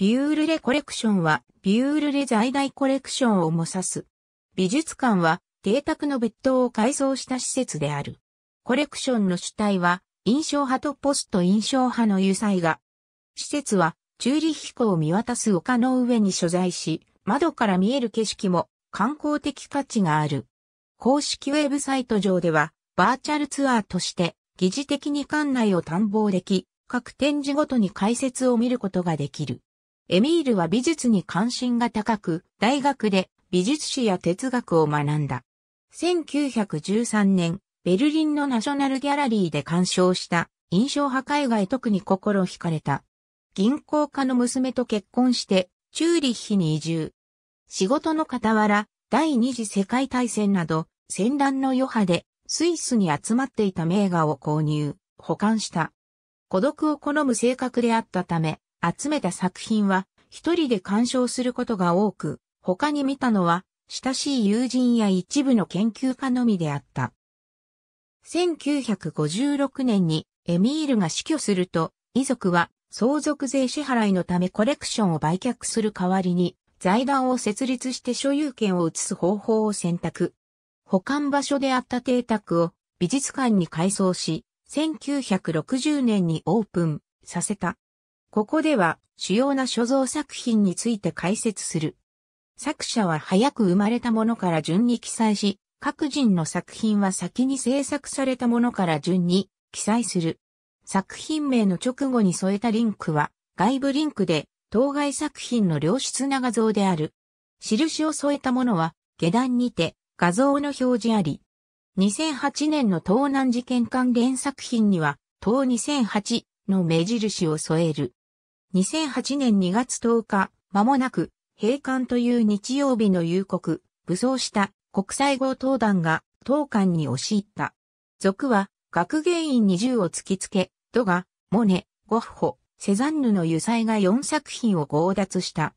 ビュールレコレクションは、ビュールレ在来コレクションを模索。す。美術館は、邸宅の別棟を改装した施設である。コレクションの主体は、印象派とポスト印象派の油彩画。施設は、チューリヒ湖を見渡す丘の上に所在し、窓から見える景色も観光的価値がある。公式ウェブサイト上では、バーチャルツアーとして、疑似的に館内を探訪でき、各展示ごとに解説を見ることができる。エミールは美術に関心が高く、大学で美術史や哲学を学んだ。1913年、ベルリンのナショナルギャラリーで鑑賞した印象派海外特に心惹かれた。銀行家の娘と結婚して、チューリッヒに移住。仕事の傍ら、第二次世界大戦など、戦乱の余波で、スイスに集まっていた名画を購入、保管した。孤独を好む性格であったため、集めた作品は一人で鑑賞することが多く、他に見たのは、親しい友人や一部の研究家のみであった。1956年にエミールが死去すると、遺族は相続税支払いのためコレクションを売却する代わりに、財団を設立して所有権を移す方法を選択。保管場所であった邸宅を美術館に改装し、1960年にオープンさせた。ここでは主要な所蔵作品について解説する。作者は早く生まれたものから順に記載し、各人の作品は先に制作されたものから順に記載する。作品名の直後に添えたリンクは外部リンクで当該作品の良質な画像である。印を添えたものは下段にて画像の表示あり。2008年の盗難事件関連作品には、東2008の目印を添える。2008年2月10日、間もなく、閉館という日曜日の夕刻、武装した国際強盗団が当館に押し入った。俗は、学芸員に銃を突きつけ、ドガ、モネ、ゴッホ、セザンヌの油彩が4作品を強奪した。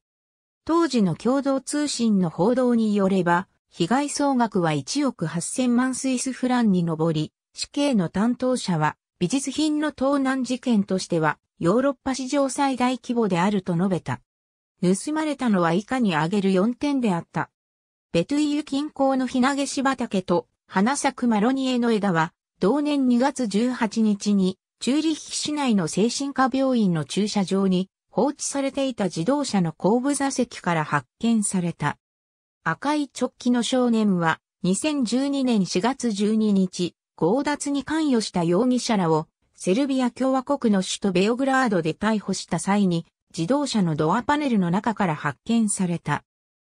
当時の共同通信の報道によれば、被害総額は1億8000万スイスフランに上り、死刑の担当者は美術品の盗難事件としてはヨーロッパ史上最大規模であると述べた。盗まれたのは以下に挙げる4点であった。ベトゥイユ近郊のひなげし畑と花咲くマロニエの枝は、同年2月18日に、チューリッヒ市内の精神科病院の駐車場に放置されていた自動車の後部座席から発見された。赤い直帰の少年は2012年4月12日、強奪に関与した容疑者らをセルビア共和国の首都ベオグラードで逮捕した際に、自動車のドアパネルの中から発見された。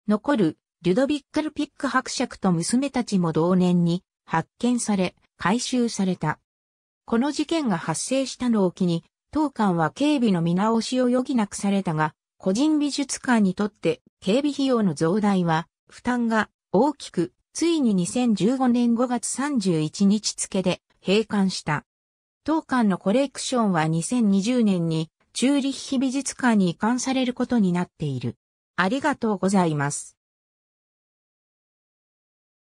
残る、リュドビックルピック伯爵と娘たちも同年に発見され、回収された。この事件が発生したのを機に、当館は警備の見直しを余儀なくされたが、個人美術館にとって警備費用の増大は負担が大きく、ついに2015年5月31日付で閉館した。当館のコレクションは2020年にチューリッヒ美術館に移管されることになっている。ありがとうございます。